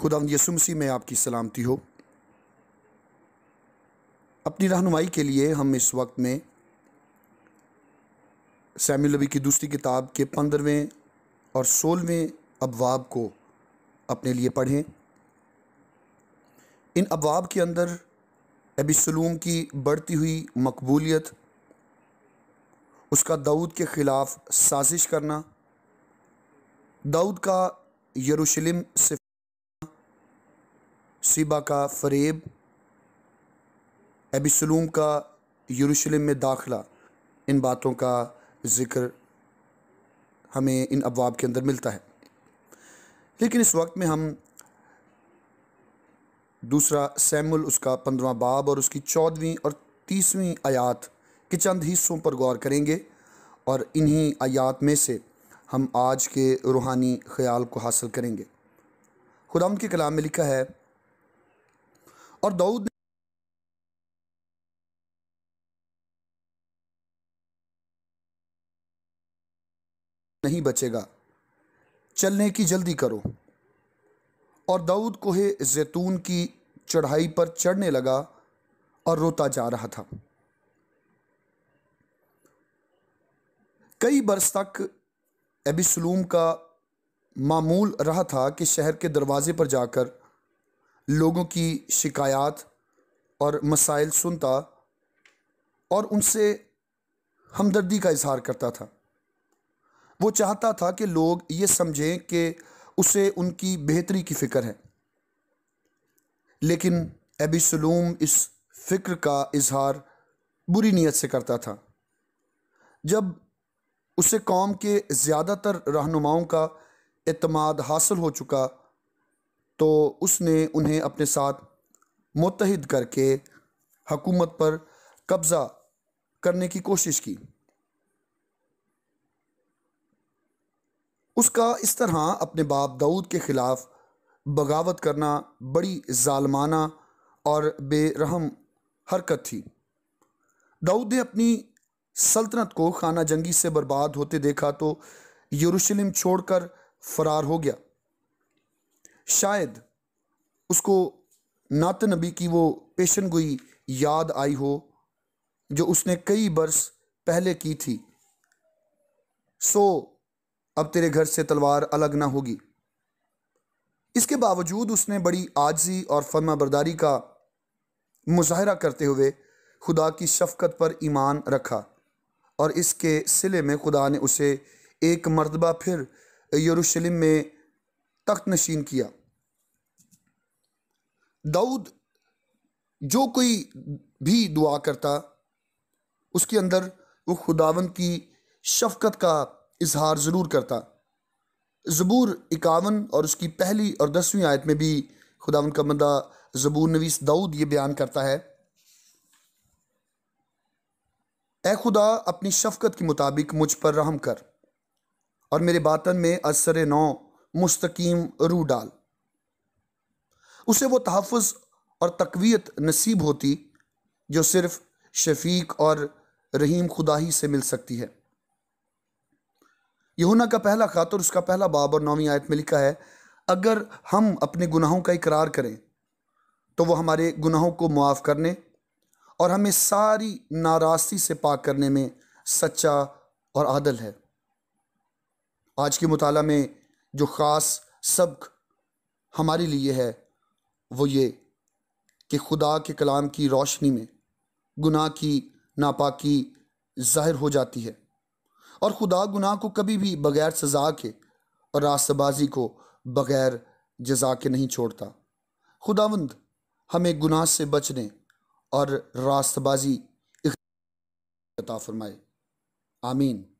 खुदा यसुमसी में आपकी सलामती हो अपनी रहनुमाई के लिए हम इस वक्त में सैमुल नबी की दूसरी किताब के पंद्रहवें और सोलहवें अबवाब को अपने लिए पढ़ें इन अबवाब के अंदर एबिसलूम की बढ़ती हुई मकबूलियत उसका दाऊद के ख़िलाफ़ साजिश करना दाऊद का यरूशलेम से शिबा का फरेब एबिसलूम का यरूशलेम में दाखला इन बातों का ज़िक्र हमें इन अबवाब के अंदर मिलता है लेकिन इस वक्त में हम दूसरा सैमुल उसका पंद्रवा बाब और उसकी चौदहवीं और तीसवीं आयात के चंद हिस्सों पर गौर करेंगे और इन्हीं आयात में से हम आज के रूहानी ख्याल को हासिल करेंगे खुदा के कलाम में लिखा है और दाऊद नहीं बचेगा चलने की जल्दी करो और दाऊद कोहे जैतून की चढ़ाई पर चढ़ने लगा और रोता जा रहा था कई बरस तक एबिसलूम का मामूल रहा था कि शहर के दरवाजे पर जाकर लोगों की शिकायत और मसाइल सुनता और उनसे हमदर्दी का इजहार करता था वो चाहता था कि लोग ये समझें कि उसे उनकी बेहतरी की फ़िक्र है लेकिन एबी सलूम इस फ़िक्र का इजहार बुरी नीयत से करता था जब उसे कौम के ज़्यादातर रहनुमाओं का अतमाद हासिल हो चुका तो उसने उन्हें अपने साथ मुतहद करके हकूमत पर कब्ज़ा करने की कोशिश की उसका इस तरह अपने बाप दाऊद के ख़िलाफ़ बगावत करना बड़ी ालमाना और बेरहम हरकत थी दाऊद ने अपनी सल्तनत को खाना जंगी से बर्बाद होते देखा तो यरूशलेम छोड़कर फ़रार हो गया शायद उसको नात नबी की वो पेशन गोई याद आई हो जो उसने कई बरस पहले की थी सो अब तेरे घर से तलवार अलग ना होगी इसके बावजूद उसने बड़ी आजी और फर्मा बरदारी का मुजाहरा करते हुए खुदा की शफकत पर ईमान रखा और इसके सिले में खुदा ने उसे एक मरतबा फिर यरूशलेम में तख्त नशीन किया दाऊद जो कोई भी दुआ करता उसके अंदर वो खुदावन की शफकत का इजहार ज़रूर करता ज़बूर इक्यावन और उसकी पहली और दसवीं आयत में भी खुदावन का मंदा ज़बूर नवीस दाऊद ये बयान करता है ए खुदा अपनी शफकत के मुताबिक मुझ पर रहम कर और मेरे बातन में असर नौ मुस्तकीम रू डाल उसे वो तहफ़ और तकवीत नसीब होती जो सिर्फ़ शफीक और रहीम खुदा ही से मिल सकती है यहुना का पहला ख़ात और उसका पहला बाब और नौवीं आयत में लिखा है अगर हम अपने गुनाहों का इकरार करें तो वो हमारे गुनाहों को मुआफ़ करने और हमें सारी नाराज़गी से पाक करने में सच्चा और आदल है आज के मुताला में जो ख़ास सबक हमारे लिए है वो ये कि खुदा के कलाम की रोशनी में गुनाह की नापाकी ज़ाहिर हो जाती है और खुदा गुनाह को कभी भी बग़ैर सज़ा के और रास्तबाजी को बग़ैर जजा के नहीं छोड़ता खुदावंद हमें गुनाह से बचने और रास्तबाजी अता फरमाए आमीन